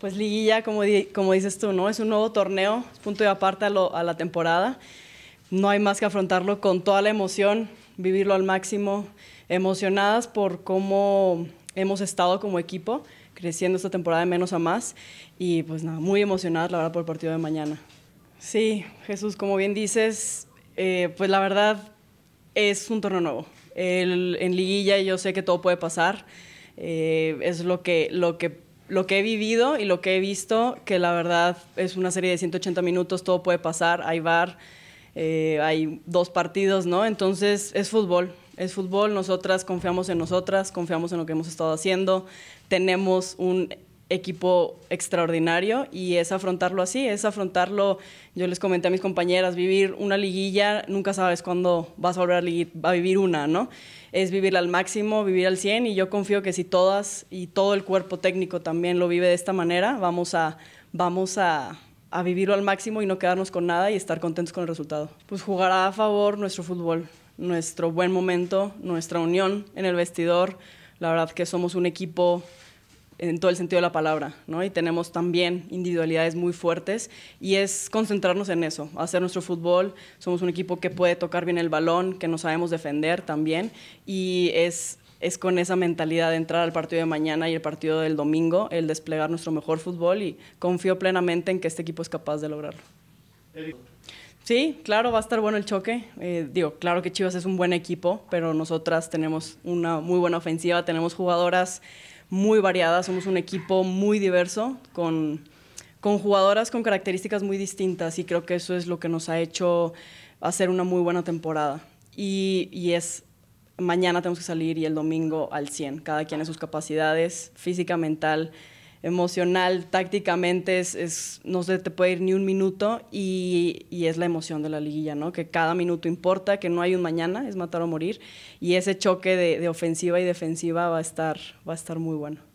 Pues liguilla, como, como dices tú, ¿no? Es un nuevo torneo, es punto de aparte a, la temporada. No hay más que afrontarlo con toda la emoción, vivirlo al máximo, emocionadas por cómo hemos estado como equipo, creciendo esta temporada de menos a más y pues nada, muy emocionadas la verdad por el partido de mañana. Sí, Jesús, como bien dices, eh, pues la verdad es un torneo nuevo. en liguilla yo sé que todo puede pasar. Eh, es lo que, lo, que, lo que he vivido y lo que he visto, que la verdad es una serie de 180 minutos, todo puede pasar, hay bar, eh, hay dos partidos, ¿no? Entonces es fútbol, es fútbol, nosotras confiamos en nosotras, confiamos en lo que hemos estado haciendo, tenemos un equipo extraordinario y es afrontarlo así, es afrontarlo, yo les comenté a mis compañeras, vivir una liguilla, nunca sabes cuándo vas a volver a, a, vivir una, ¿no? Es vivirla al máximo, vivir al 100 y yo confío que si todas y todo el cuerpo técnico también lo vive de esta manera, vamos a, vamos a, a vivirlo al máximo y no quedarnos con nada y estar contentos con el resultado. Pues jugará a favor nuestro fútbol, nuestro buen momento, nuestra unión en el vestidor, la verdad que somos un equipo en todo el sentido de la palabra, ¿no? Y tenemos también individualidades muy fuertes y es concentrarnos en eso, hacer nuestro fútbol. Somos un equipo que puede tocar bien el balón, que nos sabemos defender también y es es con esa mentalidad de entrar al partido de mañana y el partido del domingo, el desplegar nuestro mejor fútbol y confío plenamente en que este equipo es capaz de lograrlo. Sí, claro, va a estar bueno el choque. Eh, digo, claro que Chivas es un buen equipo, pero nosotras tenemos una muy buena ofensiva, tenemos jugadoras muy variada, somos un equipo muy diverso con, jugadoras con características muy distintas y creo que eso es lo que nos ha hecho hacer una muy buena temporada. Y, y es mañana tenemos que salir y el domingo al 100, cada quien en sus capacidades, física, mental, emocional, tácticamente, es, es, no se te puede ir ni un minuto y, y, es la emoción de la liguilla, ¿no? Que cada minuto importa, que no hay un mañana, es matar o morir y ese choque de, de ofensiva y defensiva va a estar, va a estar muy bueno.